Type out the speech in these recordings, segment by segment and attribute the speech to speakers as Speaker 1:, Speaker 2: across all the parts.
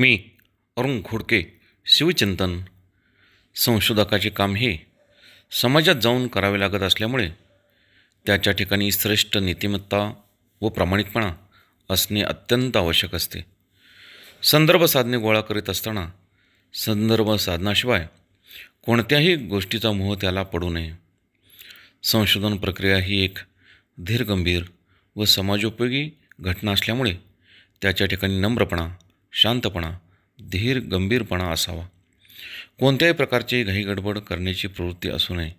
Speaker 1: मी अरुण खोडके शिवचिंतन संशोधकाचे काम हे समाजात जाऊन करावे लागत असल्यामुळे त्याच्या ठिकाणी श्रेष्ठ नीतिमत्ता व प्रामाणिकपणा असणे अत्यंत आवश्यक असते संदर्भ साधने गोळा करीत असताना संदर्भ साधनाशिवाय कोणत्याही गोष्टीचा मोह त्याला पडू नये संशोधन प्रक्रिया ही एक धीरगंभीर व समाजोपयोगी घटना असल्यामुळे त्याच्या ठिकाणी नम्रपणा शांतपणा धीर गंभीरपणा असावा कोणत्याही प्रकारची घाईगडबड करण्याची प्रवृत्ती असू नये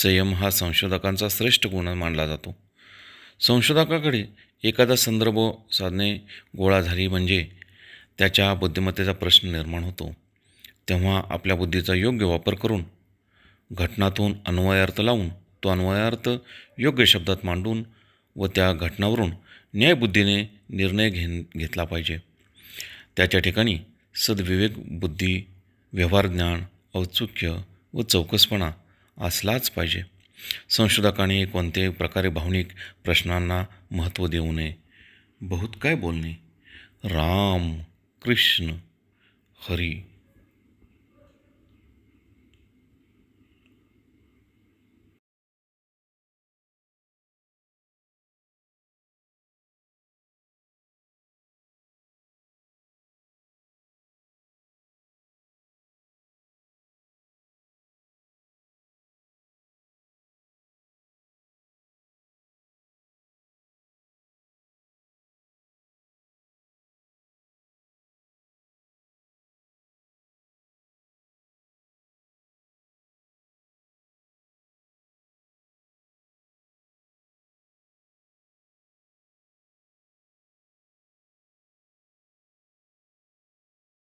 Speaker 1: संयम हा संशोधकांचा श्रेष्ठ गुण मानला जातो संशोधकाकडे एखादा संदर्भ साधने गोळा झाली म्हणजे त्याच्या बुद्धिमत्तेचा प्रश्न निर्माण होतो तेव्हा आपल्या बुद्धीचा योग्य वापर करून घटनातून अन्वयार्थ लावून तो अन्वयार्थ योग्य शब्दात मांडून व त्या घटनावरून न्यायबुद्धीने निर्णय घेन घेतला पाहिजे त्याच्या ठिकाणी सद्विवेक बुद्धी ज्ञान औत्सुक्य व चौकसपणा असलाच पाहिजे संशोधकाने कोणत्याही प्रकारे भावनिक प्रश्नांना महत्त्व देऊ नये बहुत काय बोलणे राम कृष्ण हरी